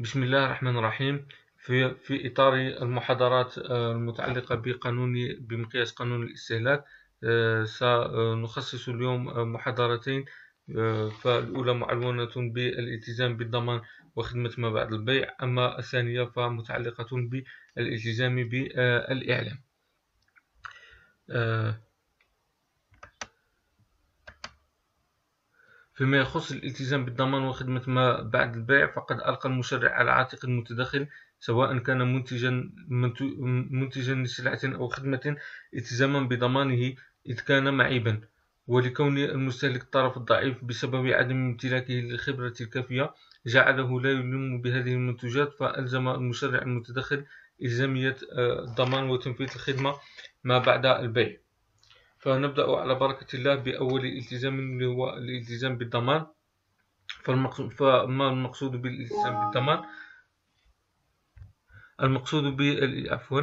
بسم الله الرحمن الرحيم في في إطار المحاضرات آه، المتعلقة بقانون بمقياس قانون الاستهلاك آه، سنخصص اليوم آه، محاضرتين فالأولى معلونه بالالتزام بالضمان وخدمة ما بعد البيع أما الثانية فمتعلقة بالالتزام بالإعلام فيما يخص الالتزام بالضمان وخدمة ما بعد البيع فقد ألقى المشرع على عاتق المتدخل سواء كان منتجا منتجا لسلعة أو خدمة التزاما بضمانه إذ كان معيبا ولكون المستهلك الطرف الضعيف بسبب عدم امتلاكه للخبرة الكافية جعله لا يلم بهذه المنتجات فألزم المشرع المتدخل إلزامية آه، الضمان وتنفيذ الخدمة ما بعد البيع فنبدأ على بركة الله بأول التزام اللي هو الالتزام بالضمان فالمقصود فما المقصود بالالتزام بالضمان المقصود بالعفو عفوا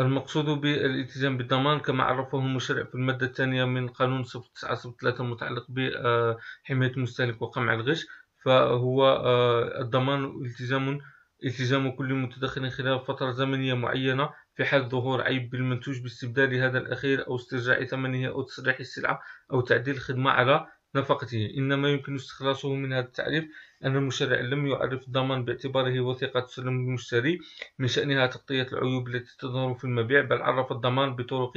المقصود بالالتزام بالضمان كما عرفه المشرع في المادة الثانية من قانون سبت تسعة سبت 3 متعلق بحماية آه، المستهلك وقمع الغش فهو آه، الضمان التزام التزام كل متدخل خلال فترة زمنية معينة في حال ظهور عيب بالمنتوج باستبدال هذا الأخير أو استرجاع ثمنه أو تصريح السلعة أو تعديل الخدمة على نفقته إنما يمكن استخلاصه من هذا التعريف أن المشرع لم يعرف الضمان باعتباره وثيقة تسلم للمشتري من شأنها تغطية العيوب التي تظهر في المبيع بل عرف الضمان بطرق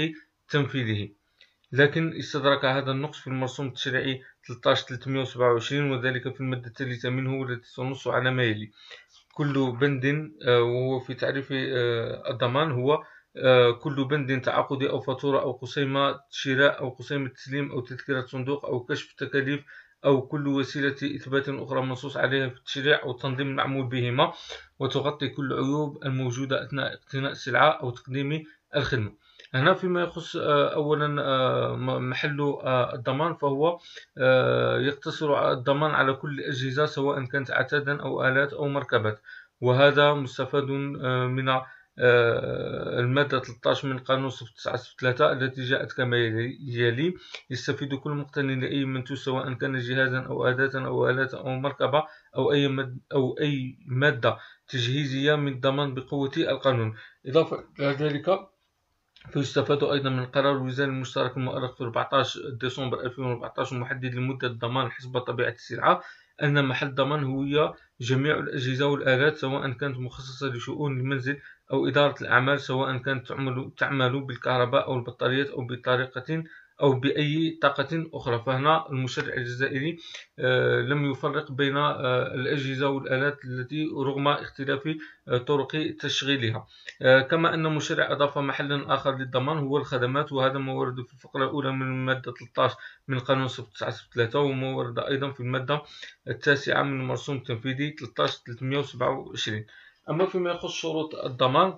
تنفيذه لكن استدرك هذا النقص في المرسوم التشريعي 13327 وذلك في المادة الثالثة منه والتي تنص على ما يلي كل بند آه، وهو في تعريف آه، الضمان هو آه، كل بند تعاقدي أو فاتورة أو قسيمة شراء أو قسيمة تسليم أو تذكرة صندوق أو كشف تكاليف أو كل وسيلة إثبات أخرى منصوص عليها في التشريع أو التنظيم المعمول بهما وتغطي كل العيوب الموجودة أثناء اقتناء السلعة أو تقديم الخدمة هنا فيما يخص آه، اولا آه، محل آه، الضمان فهو يقتصر الضمان على كل الاجهزه سواء كانت عتادا او الات او مركبات وهذا مستفاد من المادة 13 من قانون 963 التي جاءت كما يلي يستفيد كل مقتن لأي منتوج سواء كان جهازا أو أداة أو آلة أو مركبة أو أي أو أي مادة تجهيزية من الضمان بقوة القانون إضافة إلى ذلك فيستفاد أيضا من قرار الوزارة المشترك المؤرخ في 14 ديسمبر 2014 المحدد لمدة ضمان حسب طبيعة السلعة أن محل ضمان هو جميع الأجهزة والآلات سواء كانت مخصصة لشؤون المنزل أو إدارة الأعمال سواء كانت تعمل, تعمل بالكهرباء أو البطاريات أو بطريقة أو بأي طاقة أخرى فهنا المشرع الجزائري آه، لم يفرق بين آه، الأجهزة والآلات التي رغم اختلاف آه، طرق تشغيلها كما أن المشرع أضاف محلا آخر للضمان هو الخدمات وهذا ما ورد في الفقرة الأولى من المادة 13 من قانون 1963 وما ورد أيضا في المادة التاسعة من المرسوم التنفيذي 13327 أما فيما يخص شروط الضمان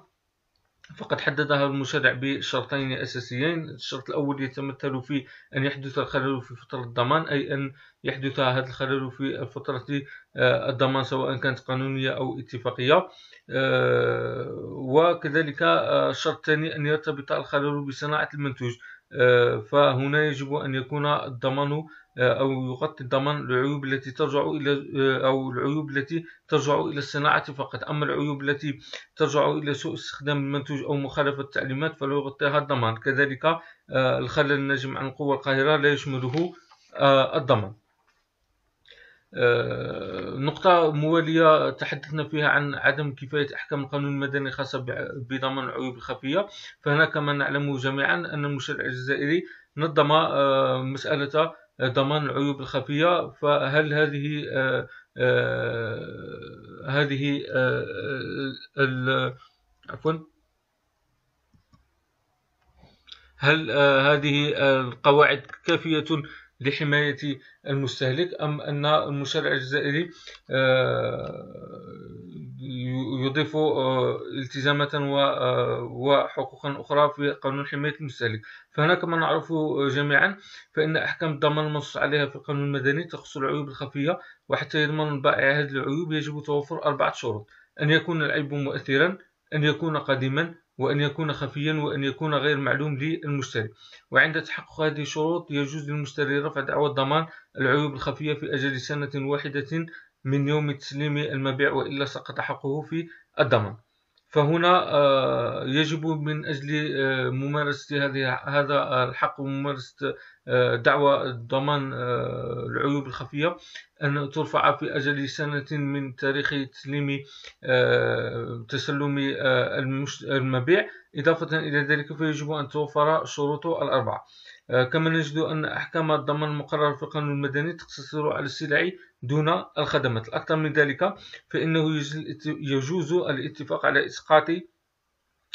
فقد حددها المشرع بشرطين أساسيين الشرط الأول يتمثل في أن يحدث الخلل في فترة الضمان أي أن يحدث هذا الخلل في فترة آه، الضمان سواء كانت قانونية أو اتفاقية آه، وكذلك الشرط آه، الثاني أن يرتبط الخلل بصناعة المنتوج فهنا يجب أن يكون الضمان آه، أو يغطي الضمان العيوب التي ترجع إلى آه، أو العيوب التي ترجع إلى الصناعة فقط أما العيوب التي ترجع إلى سوء استخدام المنتوج أو مخالفة التعليمات فلا يغطيها الضمان كذلك آه، الخلل الناجم عن القوة القاهرة لا يشمله الضمان آه، نقطة موالية تحدثنا فيها عن عدم كفاية أحكام القانون المدني الخاصة بضمان العيوب الخفية فهنا كما نعلم جميعا أن المشرع الجزائري نظم آه، مسألة آه، ضمان العيوب الخفية فهل هذه هذه عفوا هل هذه القواعد كافية لحماية المستهلك أم أن المشرع الجزائري آه، يضيف آه، التزامات آه، وحقوقا أخرى في قانون حماية المستهلك فهنا كما نعرف جميعا فإن أحكام الضمان المنصوص عليها في القانون المدني تخص العيوب الخفية وحتى يضمن البائع هذه العيوب يجب توفر أربعة شروط أن يكون العيب مؤثرا أن يكون قديما وأن يكون خفيا وأن يكون غير معلوم للمشتري وعند تحقق هذه الشروط يجوز للمشتري رفع دعوى الضمان العيوب الخفية في أجل سنة واحدة من يوم تسليم المبيع وإلا سقط حقه في الضمان فهنا آه، يجب من أجل آه، ممارسة هذا الحق وممارسة دعوى ضمان آه، العيوب الخفية أن ترفع في أجل سنة من تاريخ تسليم آه، تسلم آه، المبيع إضافة إلى ذلك فيجب أن توفر شروط الأربعة كما نجد أن أحكام الضمان المقررة في القانون المدني تقتصر على السلع دون الخدمات الأكثر من ذلك فإنه يجوز الاتفاق على إسقاط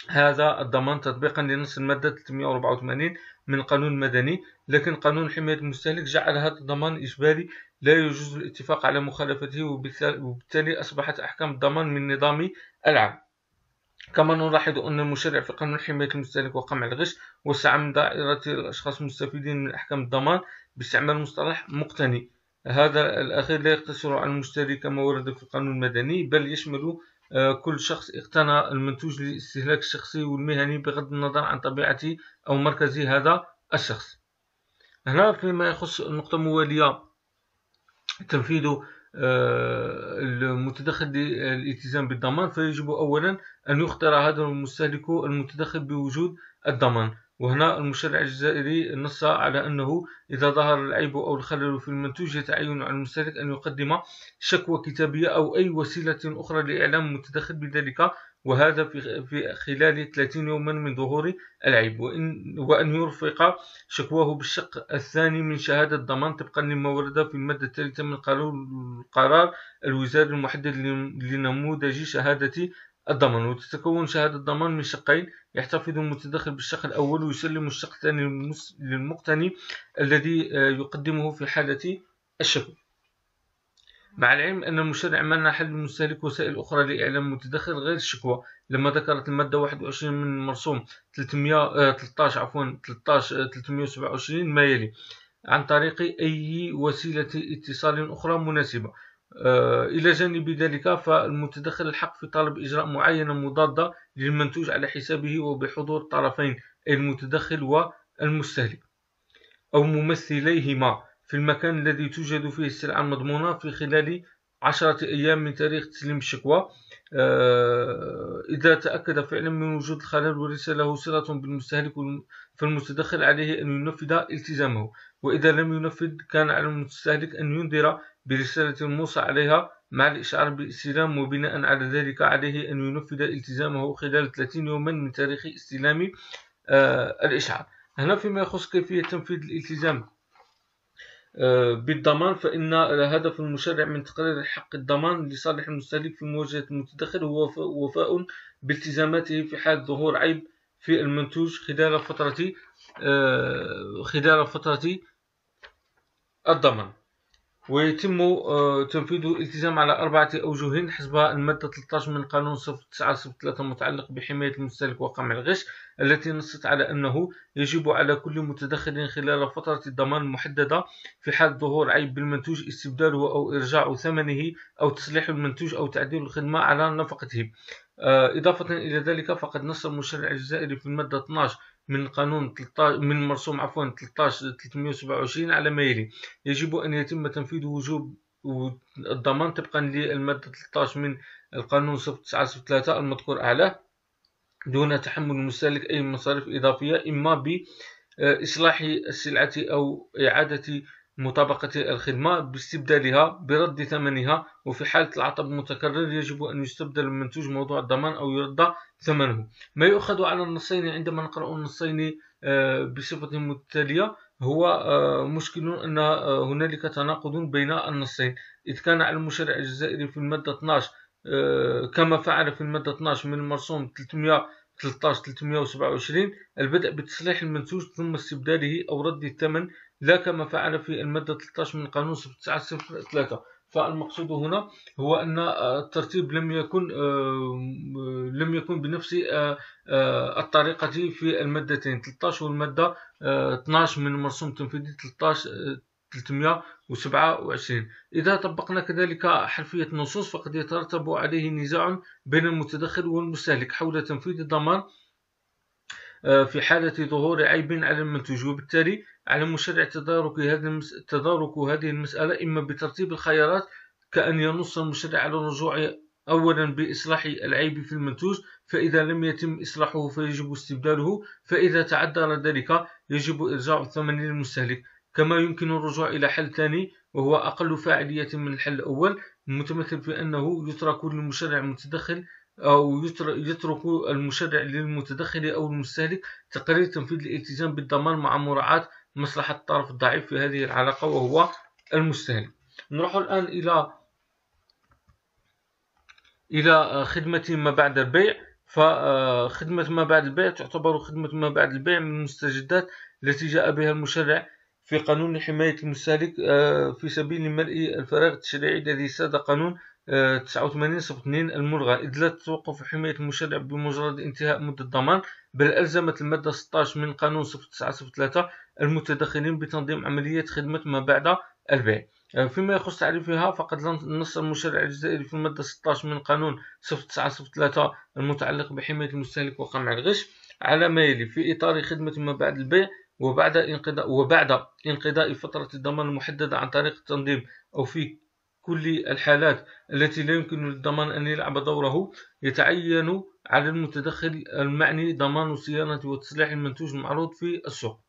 هذا الضمان تطبيقا لنص المادة 384 من القانون المدني لكن قانون حماية المستهلك جعل هذا الضمان إجباري لا يجوز الاتفاق على مخالفته وبالتالي أصبحت أحكام الضمان من نظام العام كما نلاحظ أن المشرع في قانون حماية المستهلك وقمع الغش وسع من دائرة الأشخاص المستفيدين من أحكام الضمان باستعمال مصطلح مقتني هذا الأخير لا يقتصر على المشتري كما ورد في القانون المدني بل يشمل آه، كل شخص اقتنى المنتوج للاستهلاك الشخصي والمهني بغض النظر عن طبيعته أو مركز هذا الشخص هنا فيما يخص النقطة الموالية تنفيذ آه، المتدخل للالتزام بالضمان فيجب أولا أن يخطر هذا المستهلك المتدخل بوجود الضمان وهنا المشرع الجزائري نص على أنه إذا ظهر العيب أو الخلل في المنتوج يتعين على المستهلك أن يقدم شكوى كتابية أو أي وسيلة أخرى لإعلام المتدخل بذلك وهذا في خلال 30 يوما من ظهور العيب وإن وأن يرفق شكواه بالشق الثاني من شهادة ضمان طبقا لما ورد في المادة الثالثة من قانون الوزارة المحدد لنموذج شهادة الضمان وتتكون شهادة الضمان من شقين يحتفظ المتدخل بالشق الأول ويسلم الشق الثاني للمقتني الذي آه، يقدمه في حالة الشكوى مع العلم أن المشرع منع حل المستهلك وسائل أخرى لإعلام المتدخل غير الشكوى لما ذكرت المادة 21 من المرسوم 300 13 عفوا 13 327 آه، ما يلي عن طريق أي وسيلة اتصال أخرى مناسبة آه، إلى جانب ذلك فالمتدخل الحق في طلب إجراء معينة مضادة للمنتوج على حسابه وبحضور الطرفين أي المتدخل والمستهلك أو ممثليهما في المكان الذي توجد فيه السلعة المضمونة في خلال عشرة أيام من تاريخ تسليم الشكوى آه، إذا تأكد فعلا من وجود الخلل وليس له صلة بالمستهلك فالمتدخل عليه أن ينفذ التزامه وإذا لم ينفذ كان على المستهلك أن ينذر برسالة موصى عليها مع الإشعار بالاستلام وبناء على ذلك عليه أن ينفذ التزامه خلال 30 يوما من تاريخ استلام آه، الإشعار هنا فيما يخص كيفية تنفيذ الالتزام آه، بالضمان فإن هدف المشرع من تقرير حق الضمان لصالح المستهلك في مواجهة المتدخل هو وفاء بالتزاماته في حال ظهور عيب في المنتوج خلال فترة آه، خلال فترة الضمان ويتم آه، تنفيذ الالتزام على أربعة أوجه حسب المادة 13 من قانون 0903 المتعلق بحماية المستهلك وقمع الغش التي نصت على أنه يجب على كل متدخل خلال فترة الضمان المحددة في حال ظهور عيب بالمنتوج استبداله أو إرجاع ثمنه أو تصليح المنتوج أو تعديل الخدمة على نفقته آه، إضافة إلى ذلك فقد نص المشرع الجزائري في المادة 12 من قانون 13 من مرسوم عفوا 13 327 على ما يلي يجب أن يتم تنفيذ وجوب الضمان طبقا للمادة 13 من القانون 0903 المذكور أعلاه دون تحمل المستهلك أي مصاريف إضافية إما بإصلاح السلعة أو إعادة مطابقة الخدمة باستبدالها برد ثمنها وفي حالة العطب المتكرر يجب أن يستبدل المنتوج موضوع الضمان أو يرد ثمنه ما يؤخذ على النصين عندما نقرأ النصين آه، بصفة متتالية هو آه، مشكل أن آه، هنالك تناقض بين النصين إذ كان على المشرع الجزائري في المادة 12 كما فعل في المادة 12 من المرسوم 300 13327 البدء بتصليح المنسوج ثم استبداله أو رد الثمن لا كما فعل في المادة 13 من قانون 903 فالمقصود هنا هو أن آه، الترتيب لم يكن آه، لم يكن بنفس آه، الطريقة في المادتين 13 والمادة 12 من مرسوم تنفيذي 13 327 إذا طبقنا كذلك حرفية النصوص فقد يترتب عليه نزاع بين المتدخل والمستهلك حول تنفيذ الضمان آه، في حالة ظهور عيب على المنتج وبالتالي على المشرع تدارك هذه المسألة إما بترتيب الخيارات كأن ينص المشرع على الرجوع أولا بإصلاح العيب في المنتوج فإذا لم يتم إصلاحه فيجب استبداله فإذا تعذر ذلك يجب إرجاع الثمن للمستهلك كما يمكن الرجوع إلى حل ثاني وهو أقل فاعلية من الحل الأول المتمثل في أنه يترك للمشرع المتدخل أو يترك المشرع للمتدخل أو المستهلك تقرير تنفيذ الالتزام بالضمان مع مراعاة مصلحة الطرف الضعيف في هذه العلاقة وهو المستهلك نروح الآن إلى إلى خدمة ما بعد البيع فخدمة ما بعد البيع تعتبر خدمة ما بعد البيع من المستجدات التي جاء بها المشرع في قانون حماية المستهلك آه، في سبيل ملء الفراغ التشريعي الذي ساد قانون 89 سبت 2 الملغى إذ لا تتوقف حماية المشرع بمجرد انتهاء مدة الضمان بل ألزمت المادة 16 من قانون سبت 9 سبت 3 المتدخلين بتنظيم عملية خدمة ما بعد البيع آه، فيما يخص تعريفها فقد نص المشرع الجزائري في المادة 16 من قانون 09 9 صف 3 المتعلق بحماية المستهلك وقمع الغش على ما يلي في إطار خدمة ما بعد البيع وبعد انقضاء وبعد انقضاء فترة الضمان المحددة عن طريق التنظيم أو في كل الحالات التي لا يمكن للضمان أن يلعب دوره يتعين على المتدخل المعني ضمان صيانة وتصليح المنتوج المعروض في السوق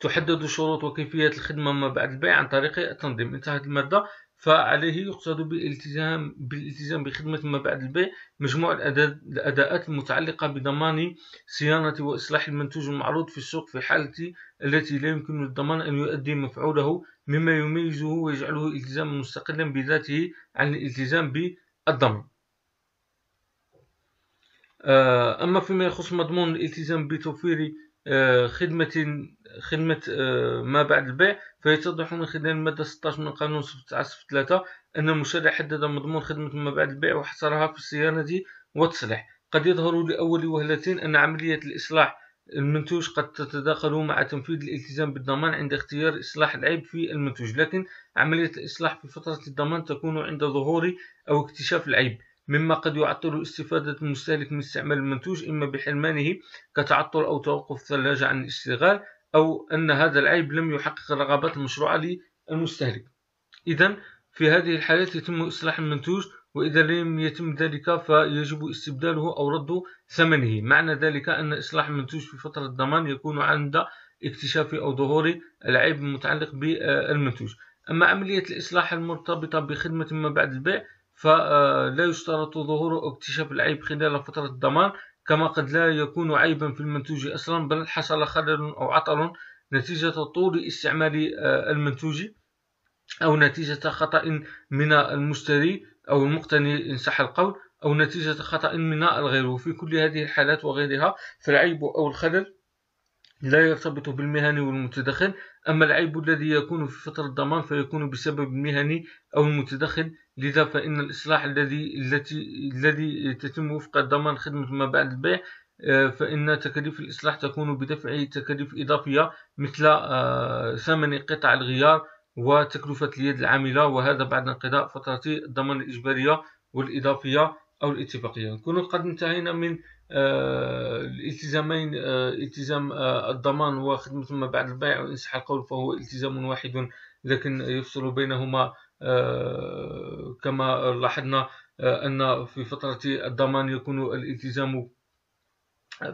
تحدد شروط وكيفية الخدمة ما بعد البيع عن طريق التنظيم انتهت المادة فعليه يقصد بالالتزام بالالتزام بخدمة ما بعد البيع مجموع الأداءات المتعلقة بضمان صيانة وإصلاح المنتوج المعروض في السوق في حالة التي لا يمكن للضمان أن يؤدي مفعوله مما يميزه ويجعله التزاما مستقلا بذاته عن الالتزام بالضمان آه، أما فيما يخص مضمون الالتزام بتوفير آه، خدمة خدمة آه، ما بعد البيع فيتضح من خلال المادة 16 من قانون 19 أن المشرع حدد مضمون خدمة ما بعد البيع وحصرها في الصيانة والتصليح قد يظهر لأول وهلة أن عملية الإصلاح المنتوج قد تتداخل مع تنفيذ الالتزام بالضمان عند اختيار إصلاح العيب في المنتوج لكن عملية الإصلاح في فترة الضمان تكون عند ظهور أو اكتشاف العيب مما قد يعطل استفادة المستهلك من استعمال المنتوج إما بحرمانه كتعطل أو توقف الثلاجة عن الاشتغال أو أن هذا العيب لم يحقق الرغبات المشروعة للمستهلك إذا في هذه الحالات يتم إصلاح المنتوج وإذا لم يتم ذلك فيجب استبداله أو رد ثمنه معنى ذلك أن إصلاح المنتوج في فترة الضمان يكون عند اكتشاف أو ظهور العيب المتعلق بالمنتوج أما عملية الإصلاح المرتبطة بخدمة ما بعد البيع فلا يشترط ظهور اكتشاف العيب خلال فترة الضمان كما قد لا يكون عيبا في المنتوج أصلا بل حصل خلل أو عطل نتيجة طول استعمال آه، المنتوج أو نتيجة خطأ من المشتري أو المقتني إن صح القول أو نتيجة خطأ من الغير وفي كل هذه الحالات وغيرها فالعيب أو الخلل لا يرتبط بالمهني والمتدخل أما العيب الذي يكون في فترة الضمان فيكون بسبب المهني أو المتدخل لذا فإن الإصلاح الذي التي الذي تتم وفق ضمان خدمة ما بعد البيع آه، فإن تكاليف الإصلاح تكون بدفع تكاليف إضافية مثل آه، ثمن قطع الغيار وتكلفة اليد العاملة وهذا بعد انقضاء فترة الضمان الإجبارية والإضافية أو الاتفاقية نكون قد انتهينا من آه، الالتزامين التزام الضمان وخدمة ما بعد البيع وإن صح القول فهو التزام واحد لكن يفصل بينهما آه، كما لاحظنا آه، أن في فترة الضمان يكون الالتزام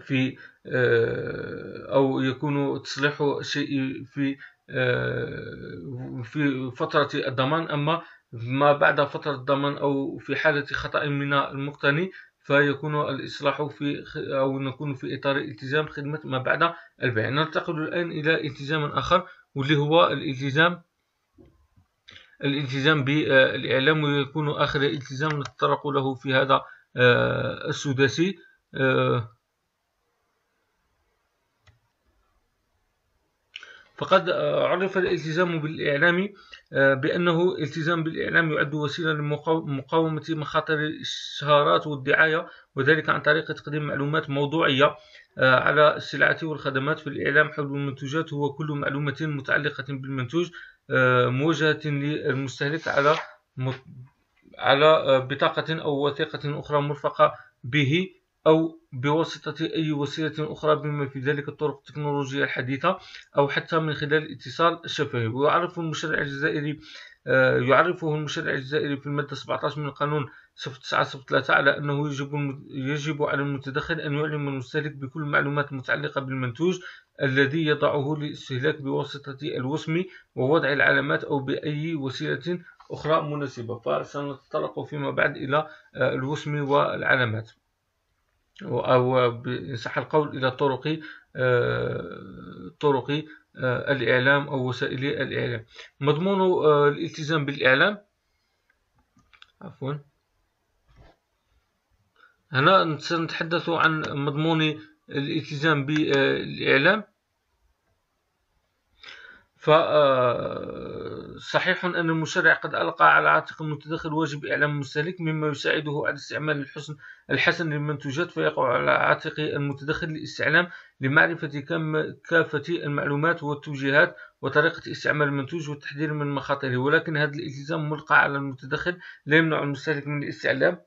في آه، أو يكون تصليح الشيء في في فترة الضمان أما ما بعد فترة الضمان أو في حالة خطأ من المقتني فيكون الإصلاح في أو نكون في إطار التزام خدمة ما بعد البيع ننتقل الآن إلى التزام آخر واللي هو الالتزام الالتزام بالإعلام ويكون آخر التزام نتطرق له في هذا آه، السداسي آه، فقد آه، عرف الالتزام بالإعلام بأنه التزام بالإعلام يعد وسيلة لمقاومة مخاطر الإشهارات والدعاية وذلك عن طريق تقديم معلومات موضوعية على السلعة والخدمات في الإعلام حول المنتوجات هو كل معلومة متعلقة بالمنتوج موجهة للمستهلك على على آه، بطاقة أو وثيقة أخرى مرفقة به أو بواسطة أي وسيلة أخرى بما في ذلك الطرق التكنولوجية الحديثة أو حتى من خلال الاتصال الشفهي ويعرف المشرع الجزائري آه، يعرفه المشرع الجزائري في المادة 17 من القانون 0903 على أنه يجب يجب على المتدخل أن يعلم المستهلك بكل المعلومات المتعلقة بالمنتوج الذي يضعه للاستهلاك بواسطة الوسم ووضع العلامات أو بأي وسيلة أخرى مناسبة فسنتطرق فيما بعد إلى آه، الوسم والعلامات أو إن صح القول إلى طرق آه، طرق آه، الإعلام أو وسائل الإعلام مضمون الالتزام بالإعلام عفوا هنا سنتحدث عن مضمون الالتزام بالإعلام ف آه، صحيح أن المشرع قد ألقى على عاتق المتدخل واجب إعلام المستهلك مما يساعده على استعمال الحسن الحسن للمنتوجات فيقع على عاتق المتدخل الاستعلام لمعرفة كم كافة المعلومات والتوجيهات وطريقة استعمال المنتوج والتحذير من مخاطره ولكن هذا الالتزام ملقى على المتدخل لا يمنع المستهلك من الاستعلام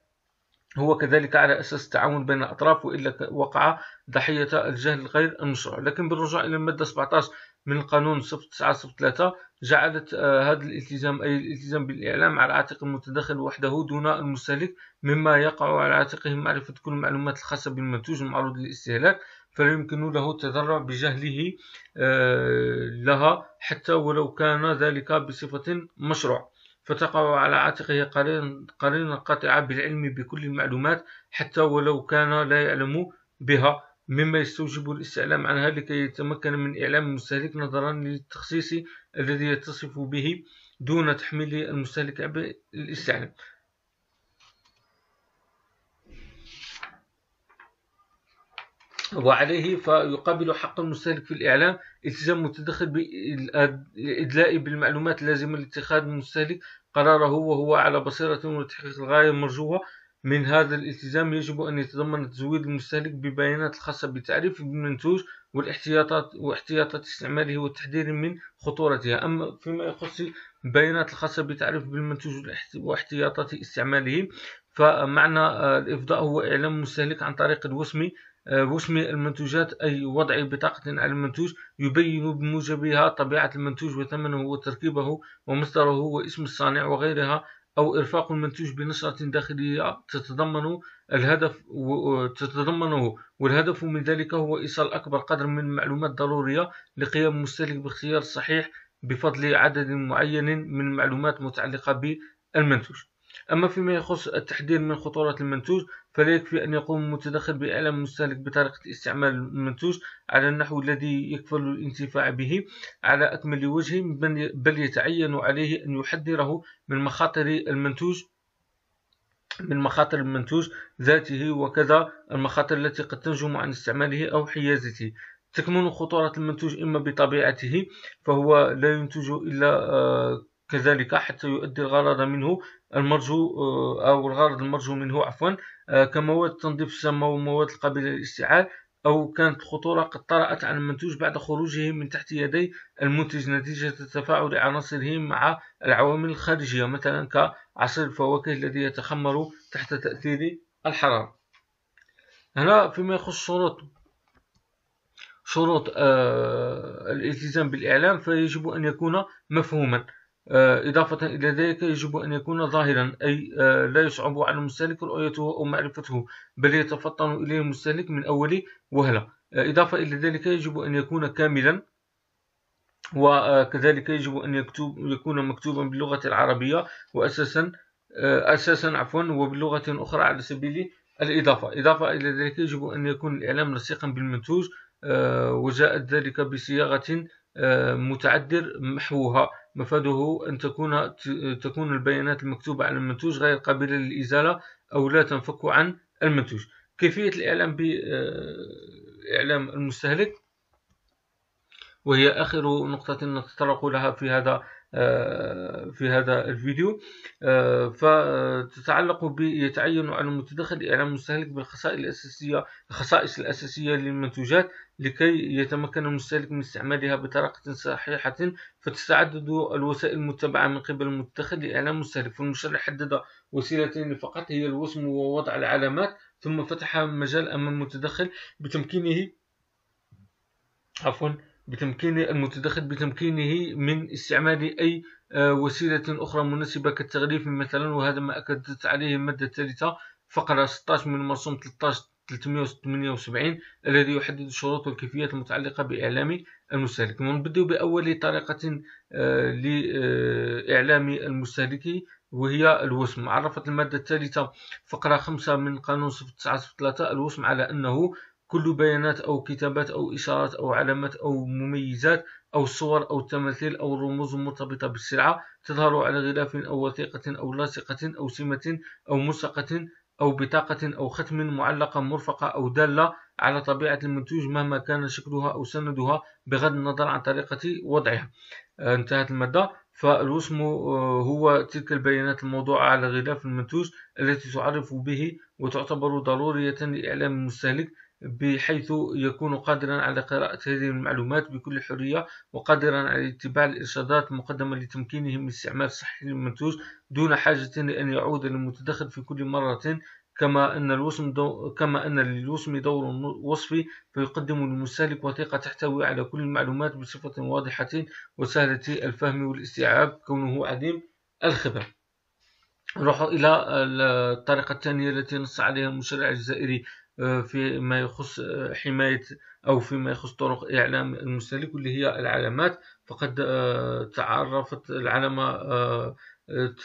هو كذلك على أساس التعاون بين الأطراف وإلا وقع ضحية الجهل الغير المشروع لكن بالرجوع إلى المادة 17 من القانون 0903 جعلت آه، هذا الالتزام أي الالتزام بالإعلام على عاتق المتدخل وحده دون المستهلك مما يقع على عاتقه معرفة كل المعلومات الخاصة بالمنتوج المعروض للاستهلاك فلا يمكن له التذرع بجهله آه، لها حتى ولو كان ذلك بصفة مشروع فتقع على عاتقه قرين قطع بالعلم بكل المعلومات حتى ولو كان لا يعلم بها مما يستوجب الاستعلام عنها لكي يتمكن من إعلام المستهلك نظرا للتخصيص الذي يتصف به دون تحميل المستهلك بالاستعلام وعليه فيقابل حق المستهلك في الإعلام التزام متدخل بالإدلاء بالمعلومات اللازمة لاتخاذ المستهلك قراره وهو على بصيرة وتحقيق الغاية المرجوة من هذا الالتزام يجب أن يتضمن تزويد المستهلك ببيانات الخاصة بتعريف المنتوج والاحتياطات واحتياطات استعماله والتحذير من خطورتها أما فيما يخص البيانات الخاصة بتعريف بالمنتوج واحتياطات استعماله فمعنى الإفضاء هو إعلام المستهلك عن طريق الوسم آه، واسم المنتوجات أي وضع بطاقة على المنتوج يبين بموجبها طبيعة المنتوج وثمنه وتركيبه ومصدره واسم الصانع وغيرها أو إرفاق المنتوج بنشرة داخلية تتضمن الهدف تتضمنه والهدف من ذلك هو إيصال أكبر قدر من المعلومات ضرورية لقيام المستهلك باختيار الصحيح بفضل عدد معين من المعلومات المتعلقة بالمنتوج أما فيما يخص التحذير من خطورة المنتوج فلا يكفي أن يقوم المتدخل بإعلام المستهلك بطريقة استعمال المنتوج على النحو الذي يكفل الانتفاع به على أكمل وجه بل يتعين عليه أن يحذره من مخاطر المنتوج من مخاطر المنتوج ذاته وكذا المخاطر التي قد تنجم عن استعماله أو حيازته تكمن خطورة المنتوج إما بطبيعته فهو لا ينتج إلا آه، كذلك حتى يؤدي الغرض منه المرجو آه، أو الغرض المرجو منه عفوا آه، كمواد تنظيف السماء ومواد القابلة للاشتعال أو كانت خطورة قد طرأت على المنتوج بعد خروجه من تحت يدي المنتج نتيجة تفاعل عناصره مع العوامل الخارجية مثلا كعصير الفواكه الذي يتخمر تحت تأثير الحرارة هنا فيما يخص شروط شروط آه، الالتزام بالإعلام فيجب أن يكون مفهوما آه، إضافة إلى ذلك يجب أن يكون ظاهرا أي آه، لا يصعب على المستهلك رؤيته أو معرفته بل يتفطن إليه المستهلك من أول وهلة آه، إضافة إلى ذلك يجب أن يكون كاملا وكذلك يجب أن يكتب يكون مكتوبا باللغة العربية وأساسا أساسا عفوا وبلغة أخرى على سبيل الإضافة إضافة إلى ذلك يجب أن يكون الإعلام لصيقا بالمنتوج وجاء ذلك بصياغة متعدر محوها مفاده أن تكون تكون البيانات المكتوبة على المنتوج غير قابلة للإزالة أو لا تنفك عن المنتوج كيفية الإعلام بإعلام آه، المستهلك وهي آخر نقطة نتطرق لها في هذا آه، في هذا الفيديو آه، فتتعلق بيتعين على المتدخل إعلام المستهلك بالخصائص الأساسية الخصائص الأساسية للمنتوجات لكي يتمكن المستهلك من استعمالها بطريقة صحيحة فتتعدد الوسائل المتبعة من قبل المتدخل لإعلام المستهلك فالمشرع حدد وسيلتين فقط هي الوسم ووضع العلامات ثم فتح مجال أمام المتدخل بتمكينه عفوا بتمكين المتدخل بتمكينه من استعمال أي آه، وسيلة أخرى مناسبة كالتغليف مثلا وهذا ما أكدت عليه المادة الثالثة فقرة 16 من مرسوم 13 378 الذي يحدد الشروط والكيفيات المتعلقة بإعلام المستهلك ونبدأ بأول طريقة آه، لإعلام المستهلك وهي الوسم عرفت المادة الثالثة فقرة 5 من قانون 09 الوسم على أنه كل بيانات أو كتابات أو إشارات أو علامات أو مميزات أو صور أو تماثيل أو رموز مرتبطة بالسلعة تظهر على غلاف أو وثيقة أو لاصقة أو سمة أو ملصقة أو بطاقة أو ختم معلقة مرفقة أو دالة على طبيعة المنتوج مهما كان شكلها أو سندها بغض النظر عن طريقة وضعها آه، انتهت المادة فالوسم آه، هو تلك البيانات الموضوعة على غلاف المنتوج التي تعرف به وتعتبر ضرورية لإعلام المستهلك بحيث يكون قادرا على قراءة هذه المعلومات بكل حرية وقادرا على اتباع الإرشادات المقدمة لتمكينه من استعمال صحيح المنتوج دون حاجة لأن يعود للمتدخل في كل مرة كما أن الوسم دو... كما أن للوسم دور وصفي فيقدم للمستهلك وثيقة تحتوي على كل المعلومات بصفة واضحة وسهلة الفهم والاستيعاب كونه عديم الخبرة. نروح إلى الطريقة الثانية التي نص عليها المشرع الجزائري آه، فيما يخص آه، حماية أو فيما يخص طرق إعلام المستهلك واللي هي العلامات فقد آه، تعرفت العلامة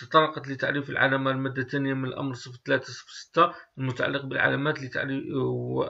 تطرقت لتعريف العلامة المادة الثانية من الأمر صفر ثلاثة صفر ستة المتعلق بالعلامات لتعريف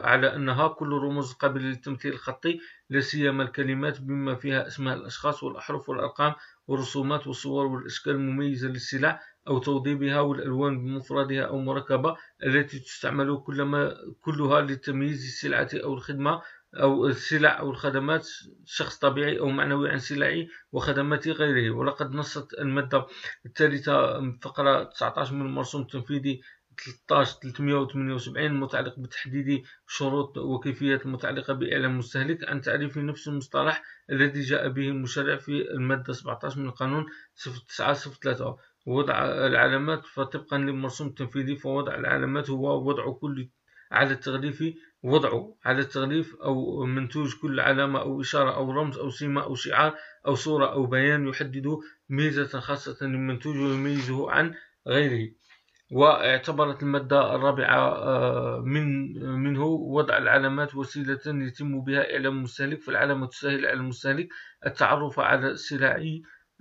على أنها كل رموز قابلة للتمثيل الخطي لا سيما الكلمات بما فيها أسماء الأشخاص والأحرف والأرقام والرسومات والصور والأشكال المميزة للسلع أو توضيبها والألوان بمفردها أو مركبة التي تستعمل كلما كلها لتمييز السلعة أو الخدمة أو السلع أو الخدمات شخص طبيعي أو معنوي عن سلعي وخدمات غيره ولقد نصت المادة الثالثة من فقرة 19 من المرسوم التنفيذي 13 378 متعلق بتحديد شروط وكيفية المتعلقة بإعلام المستهلك عن تعريف نفس المصطلح الذي جاء به المشرع في المادة 17 من القانون 0903 وضع العلامات فطبقا للمرسوم التنفيذي فوضع العلامات هو وضع كل على التغليف وضع على التغليف أو منتوج كل علامة أو إشارة أو رمز أو سيمة أو شعار أو صورة أو بيان يحدد ميزة خاصة للمنتوج ويميزه عن غيره واعتبرت المادة الرابعة آه، من منه وضع العلامات وسيلة يتم بها إعلام المستهلك فالعلامة تسهل على المستهلك التعرف على السلع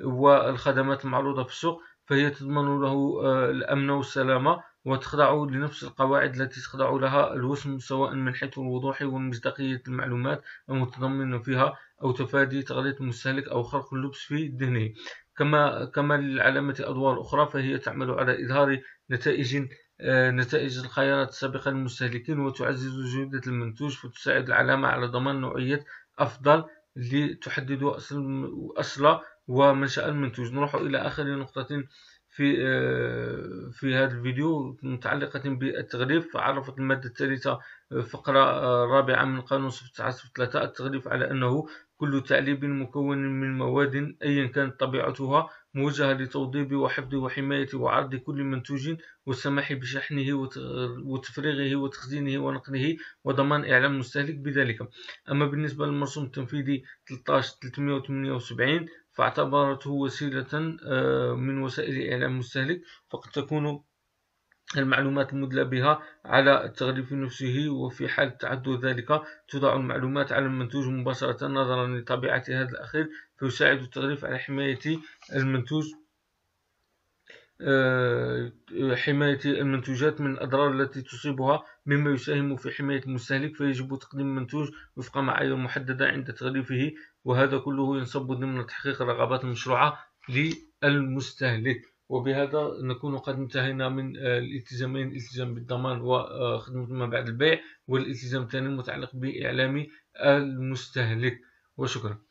والخدمات المعروضة في السوق فهي تضمن له آه، الأمن والسلامة وتخضع لنفس القواعد التي تخضع لها الوسم سواء من حيث الوضوح ومصداقية المعلومات المتضمنة فيها أو تفادي تغليط المستهلك أو خلق اللبس في ذهنه كما كما للعلامة أدوار أخرى فهي تعمل على إظهار نتائج آه، نتائج الخيارات السابقة للمستهلكين وتعزز جودة المنتوج فتساعد العلامة على ضمان نوعية أفضل لتحدد أصل أصل ومنشأ المنتوج نروح إلى آخر نقطة في آه، في هذا الفيديو متعلقة بالتغليف عرفت المادة الثالثة آه، فقرة آه، رابعة من قانون صفر صفر تسعة ثلاثة التغليف على أنه كل تعليب مكون من مواد أيا كانت طبيعتها موجهة لتوضيب وحفظ وحماية وعرض كل منتوج والسماح بشحنه وتفريغه وتخزينه ونقله وضمان إعلام المستهلك بذلك أما بالنسبة للمرسوم التنفيذي 13378 فاعتبرته وسيلة آه، من وسائل إعلام المستهلك فقد تكون المعلومات المدلى بها على التغليف نفسه وفي حال تعدد ذلك تضع المعلومات على المنتوج مباشرة نظرا لطبيعة هذا الأخير فيساعد التغليف على حماية المنتوج آه، حماية المنتوجات من الأضرار التي تصيبها مما يساهم في حماية المستهلك فيجب تقديم المنتوج وفق معايير محددة عند تغليفه وهذا كله ينصب ضمن تحقيق الرغبات المشروعة للمستهلك وبهذا نكون قد انتهينا من آه، الالتزامين الالتزام بالضمان وخدمة ما بعد البيع والالتزام الثاني المتعلق بإعلام المستهلك وشكرا